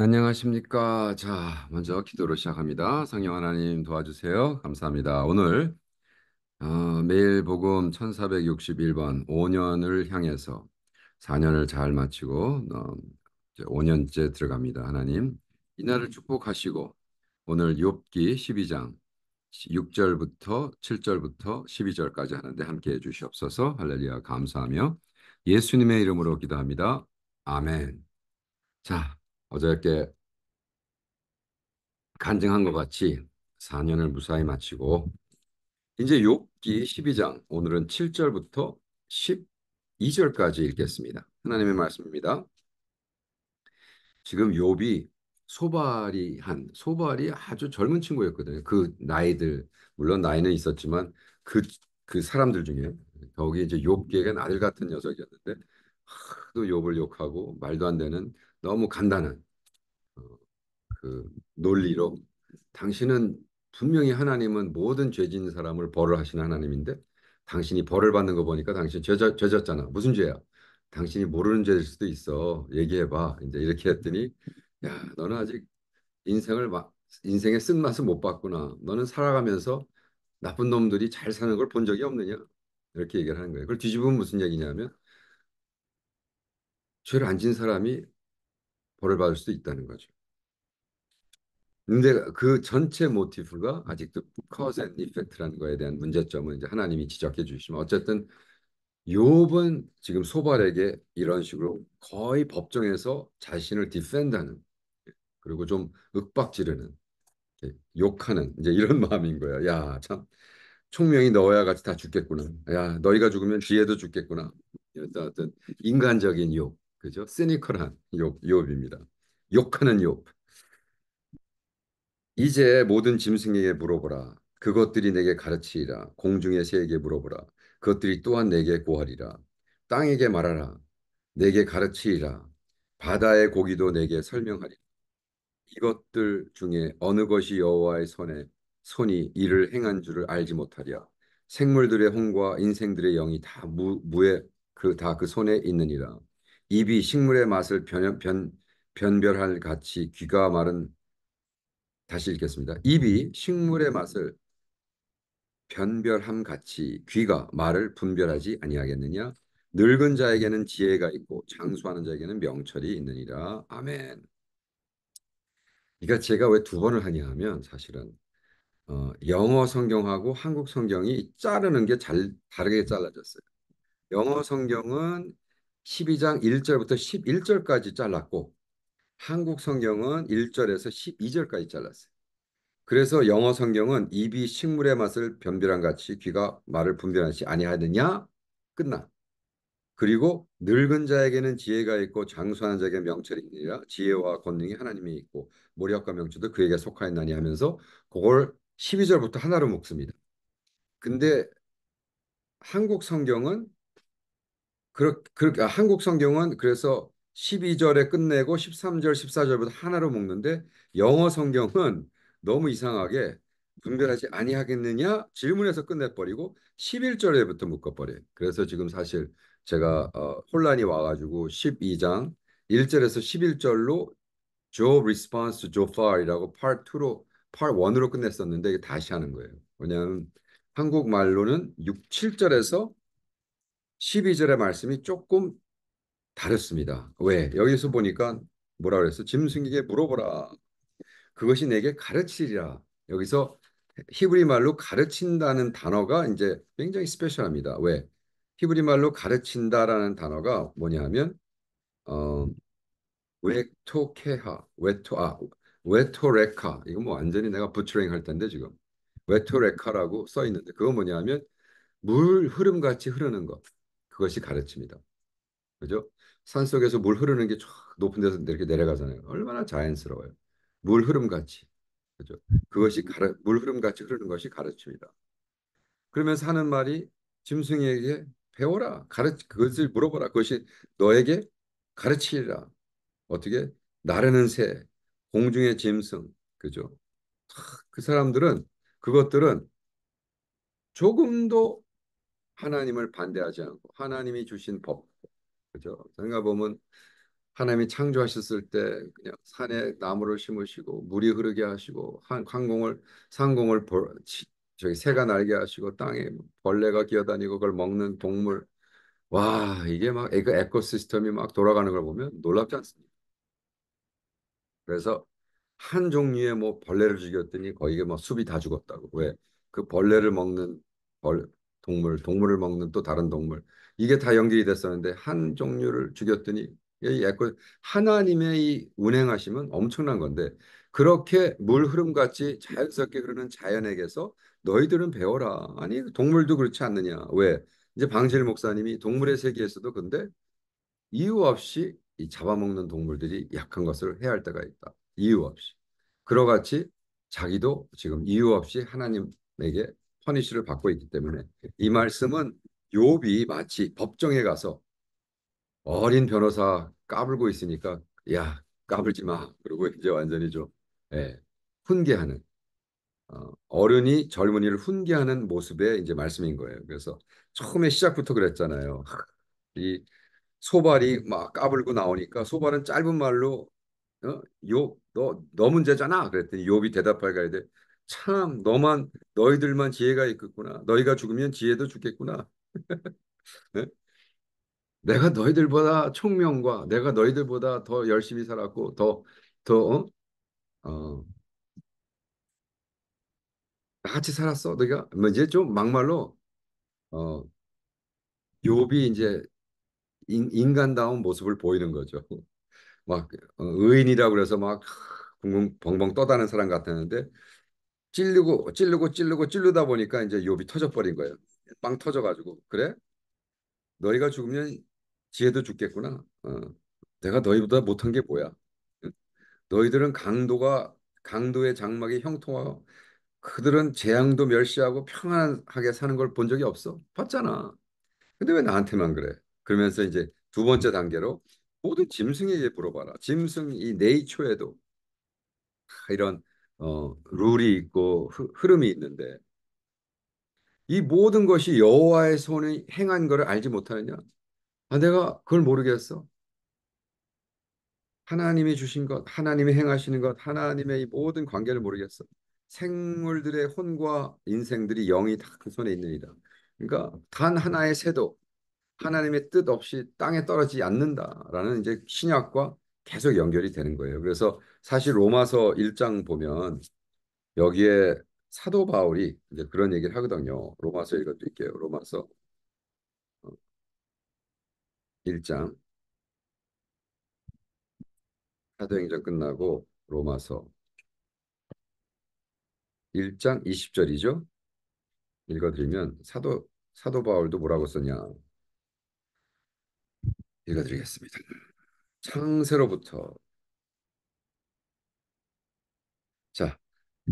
안녕하십니까. 자, 먼저 기도로 시작합니다. 성령 하나님 도와주세요. 감사합니다. 오늘 어, 매일 복음 1461번 5년을 향해서 4년을 잘 마치고 어, 5년째 들어갑니다. 하나님 이날을 축복하시고 오늘 욥기 12장 6절부터 7절부터 12절까지 하는데 함께 해 주시옵소서. 할렐루야 감사하며 예수님의 이름으로 기도합니다. 아멘. 자, 어저께 간증한 것 같이 4년을 무사히 마치고 이제 욥기 12장 오늘은 7절부터 12절까지 읽겠습니다. 하나님의 말씀입니다. 지금 욥이 소발이 한 소발이 아주 젊은 친구였거든요. 그 나이들 물론 나이는 있었지만 그그 그 사람들 중에 거기 이제 욥기에겐 아들 같은 녀석이었는데 하도 욥을 욕하고 말도 안 되는 너무 간단한 어, 그 논리로 당신은 분명히 하나님은 모든 죄진 사람을 벌을 하시는 하나님인데 당신이 벌을 받는 거 보니까 당신 죄졌, 죄졌잖아. 무슨 죄야? 당신이 모르는 죄일 수도 있어. 얘기해봐. 이제 이렇게 했더니 야 너는 아직 인생을 인생의 쓴맛을 못 봤구나. 너는 살아가면서 나쁜 놈들이 잘 사는 걸 본 적이 없느냐? 이렇게 얘기를 하는 거예요. 그걸 뒤집으면 무슨 얘기냐면 죄를 안진 사람이 벌을 받을 수도 있다는 거죠. 근데 그 전체 모티프가 아직도 cause and effect라는 거에 대한 문제점은 이제 하나님이 지적해 주시면 어쨌든 욥은 지금 소발에게 이런 식으로 거의 법정에서 자신을 디펜드하는 그리고 좀 윽박지르는 욕하는 이제 이런 마음인 거야. 야참 총명이 너와 같이 다 죽겠구나. 야 너희가 죽으면 뒤에도 죽겠구나. 어떤 인간적인 욕. 그죠? 시니컬한 욥, 욥입니다. 욕하는 욥. 이제 모든 짐승에게 물어보라. 그것들이 내게 가르치리라. 공중의 새에게 물어보라. 그것들이 또한 내게 고하리라. 땅에게 말하라. 내게 가르치리라. 바다의 고기도 내게 설명하리라. 이것들 중에 어느 것이 여호와의 손에 손이 이를 행한 줄을 알지 못하랴. 생물들의 혼과 인생들의 영이 다 무, 무에 그다그 그 손에 있느니라. 입이 식물의 맛을 변, 변, 변별할 같이 귀가 말은 다시 읽겠습니다. 입이 식물의 맛을 변별함 같이 귀가 말을 분별하지 아니하겠느냐? 늙은 자에게는 지혜가 있고 장수하는 자에게는 명철이 있느니라. 아멘. 그러니까 제가 왜 두 번을 하냐 하면 사실은 어, 영어 성경하고 한국 성경이 자르는 게 잘 다르게 잘라졌어요. 영어 성경은 12장 1절부터 11절까지 잘랐고 한국 성경은 1절에서 12절까지 잘랐어요. 그래서 영어 성경은 입이 식물의 맛을 변비랑 같이 귀가 말을 분별하지 아니하느냐 끝나. 그리고 늙은 자에게는 지혜가 있고 장수하는 자에게 명철이 있느니 지혜와 권능이 하나님이 있고 모략과 명철도 그에게 속하였나니 하면서 그걸 12절부터 하나로 묶습니다. 근데 한국 성경은 그렇, 그렇게 아, 한국 성경은 그래서 12절에 끝내고 13절, 14절부터 하나로 묶는데 영어 성경은 너무 이상하게 분별하지 아니하겠느냐 질문에서 끝내버리고 11절에부터 묶어버려요. 그래서 지금 사실 제가 어, 혼란이 와가지고 12장 1절에서 11절로 Job response to j o p a r 이라고 part 2로 part 1으로 끝냈었는데 다시 하는 거예요. 왜냐하면 한국말로는 6, 7절에서 12절의 말씀이 조금 다릅습니다 왜? 여기서 보니까 뭐라 그랬어? 짐승에게 물어보라. 그것이 내게 가르치리라. 여기서 히브리 말로 가르친다는 단어가 이제 굉장히 스페셜합니다. 왜? 히브리 말로 가르친다라는 단어가 뭐냐면 어 웨토케하 웨토 아 웨토레카 이거 뭐 완전히 내가 부트레잉 할 텐데 지금 웨토레카라고 써 있는데 그거 뭐냐면 물 흐름 같이 흐르는 것 그것이 가르침이다. 그죠? 산 속에서 물 흐르는 게 높은 데서 이렇게 내려가잖아요. 얼마나 자연스러워요. 물 흐름 같이. 그죠? 그것이 가르, 물 흐름 같이 흐르는 것이 가르침이다. 그러면서 하는 말이 짐승에게 배워라. 가르 그것을 물어보라. 그것이 너에게 가르치리라. 어떻게 나르는 새, 공중의 짐승. 그죠? 그 사람들은 그것들은 조금도 하나님을 반대하지 않고 하나님이 주신 법 그죠? 생각 그러니까 보면 하나님이 창조하셨을 때 그냥 산에 나무를 심으시고 물이 흐르게 하시고 한 항공을 상공을 벌, 저기 새가 날게 하시고 땅에 벌레가 기어다니고 그걸 먹는 동물 와 이게 막 에코, 에코시스템이 막 돌아가는 걸 보면 놀랍지 않습니까? 그래서 한 종류의 뭐 벌레를 죽였더니 거기뭐 숲이 다 죽었다고 왜 그 벌레를 먹는 벌 동물, 동물을 먹는 또 다른 동물 이게 다 연결이 됐었는데 한 종류를 죽였더니 예고 하나님의 이 운행하심은 엄청난 건데 그렇게 물 흐름같이 자연스럽게 흐르는 자연에게서 너희들은 배워라. 아니 동물도 그렇지 않느냐. 왜? 이제 방실 목사님이 동물의 세계에서도 근데 이유 없이 이 잡아먹는 동물들이 약한 것을 해야 할 때가 있다. 이유 없이. 그러같이 자기도 지금 이유 없이 하나님에게 퍼니쉬를 받고 있기 때문에 이 말씀은 요비 마치 법정에 가서 어린 변호사 까불고 있으니까 야 까불지 마 그리고 이제 완전히 좀 예, 훈계하는 어, 어른이 젊은이를 훈계하는 모습의 이제 말씀인 거예요. 그래서 처음에 시작부터 그랬잖아요. 이 소발이 막 까불고 나오니까 소발은 짧은 말로 어? 욥너 너 문제잖아 그랬더니 요비 대답할 가야 돼. 참 너만 너희들만 지혜가 있겠구나. 너희가 죽으면 지혜도 죽겠구나. 네? 내가 너희들보다 총명과 내가 너희들보다 더 열심히 살았고 더더 어, 나같이 어. 살았어. 너희가 뭐 이제 좀 막말로 어 욥이 이제 인, 간다운 모습을 보이는 거죠. 막 어, 의인이라고 그래서 막 붕붕 벙벙 떠다는 사람 같았는데 찔르고 찔르고 찔르고 찔르다 보니까 이제 욥이 터져버린 거예요. 빵 터져가지고 그래? 너희가 죽으면 지혜도 죽겠구나. 어. 내가 너희보다 못한 게 뭐야? 너희들은 강도가 강도의 장막이 형통하고 그들은 재앙도 멸시하고 평안하게 사는 걸 본 적이 없어. 봤잖아. 근데 왜 나한테만 그래? 그러면서 이제 두 번째 단계로 모든 짐승에게 물어봐라. 짐승 이 네이처에도 이런 어, 룰이 있고 흐름이 있는데 이 모든 것이 여호와의 손이 행한 것을 알지 못하느냐? 아, 내가 그걸 모르겠어. 하나님이 주신 것, 하나님이 행하시는 것, 하나님의 이 모든 관계를 모르겠어. 생물들의 혼과 인생들이 영이 다 그 손에 있느니라. 그러니까 단 하나의 새도 하나님의 뜻 없이 땅에 떨어지지 않는다라는 이제 신약과 계속 연결이 되는 거예요. 그래서 사실 로마서 1장 보면 여기에 사도 바울이 이제 그런 얘기를 하거든요. 로마서 읽어드릴게요. 로마서 1장 어, 사도행전 끝나고 로마서 1장 20절이죠. 읽어드리면 사도 사도 바울도 뭐라고 썼냐 읽어드리겠습니다. 창세로부터 자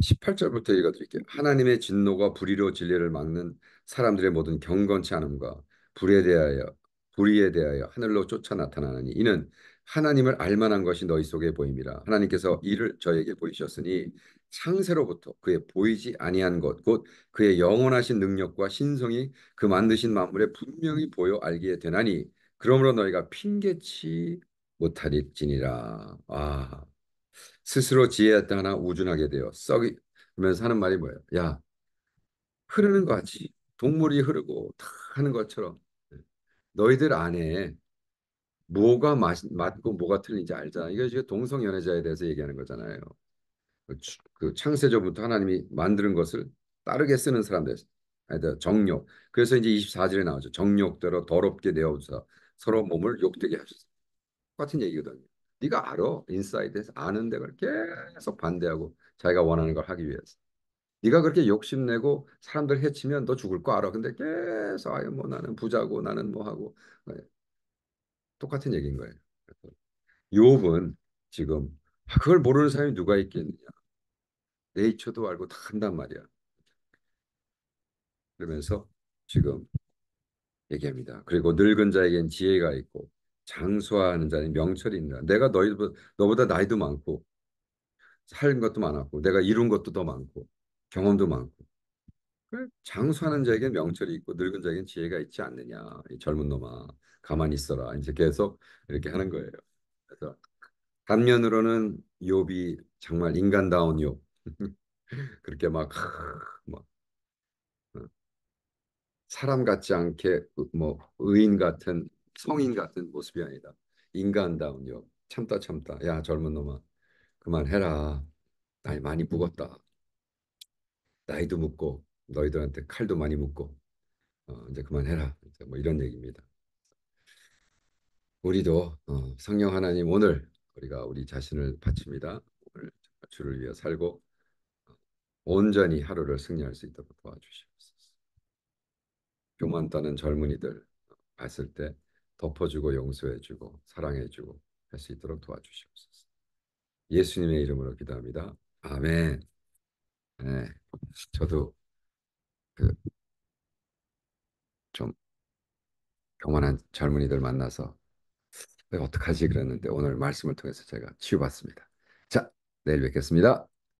18절부터 읽어드릴게요. 하나님의 진노가 불의로 진리를 막는 사람들의 모든 경건치 않음과 불에 대하여 불의에 대하여 하늘로 쫓아 나타나니 느 이는 하나님을 알만한 것이 너희 속에 보입니다. 하나님께서 이를 저에게 보이셨으니 창세로부터 그의 보이지 아니한 것 곧 그의 영원하신 능력과 신성이 그 만드신 만물에 분명히 보여 알게 되나니 그러므로 너희가 핑계치 못하리지니라. 아, 스스로 지혜 따라 우준하게 되어 썩이 그러면서 하는 말이 뭐예요? 야, 흐르는 것 같이 동물이 흐르고 탁 하는 것처럼 너희들 안에 뭐가 맞, 맞고 뭐가 틀린지 알잖아. 이게 지금 동성 연애자에 대해서 얘기하는 거잖아요. 그 창세전부터 하나님이 만드는 것을 따르게 쓰는 사람들, 아니 정욕. 그래서 이제 24절에 나오죠. 정욕대로 더럽게 내어주 서로 몸을 욕되게 하셨어. 똑같은 얘기거든요. 네가 알아. 인사이드에서 아는 데가 계속 반대하고 자기가 원하는 걸 하기 위해서. 네가 그렇게 욕심내고 사람들 해치면 너 죽을 거 알아. 근데 계속 아유 뭐 나는 부자고 나는 뭐 하고 네. 똑같은 얘기인 거예요. 요업은 지금 아, 그걸 모르는 사람이 누가 있겠느냐. 네이처도 알고 다 한단 말이야. 그러면서 지금 얘기합니다. 그리고 늙은 자에겐 지혜가 있고 장수하는 자는 명철이 있나 내가 너희 너보다 나이도 많고 살 것도 많았고 내가 이룬 것도 더 많고 경험도 많고 장수하는 자에게 명철이 있고 늙은 자에게 지혜가 있지 않느냐 이 젊은 놈아 가만히 있어라 이제 계속 이렇게 하는 거예요 그래서 단면으로는 욥이 정말 인간다운 욥 그렇게 막, 막 어. 사람 같지 않게 뭐 의인 같은 성인 음. 같은 모습이 아니다. 인간다운 요 참다 참다. 야 젊은 놈아 그만해라. 나이 많이 묵었다. 나이도 묵고 너희들한테 칼도 많이 묵고 어, 이제 그만해라. 이제 뭐 이런 얘기입니다. 우리도 어, 성령 하나님 오늘 우리가 우리 자신을 바칩니다. 오늘 주를 위해 살고 어, 온전히 하루를 승리할 수 있도록 도와주시옵소서. 교만 따는 젊은이들 봤을 때 덮어주고 용서해주고 사랑해주고 할 수 있도록 도와주시옵소서. 예수님의 이름으로 기도합니다. 아멘. 네, 저도 그좀 교만한 젊은이들 만나서 어떡하지 그랬는데 오늘 말씀을 통해서 제가 치유받습니다. 자, 내일 뵙겠습니다.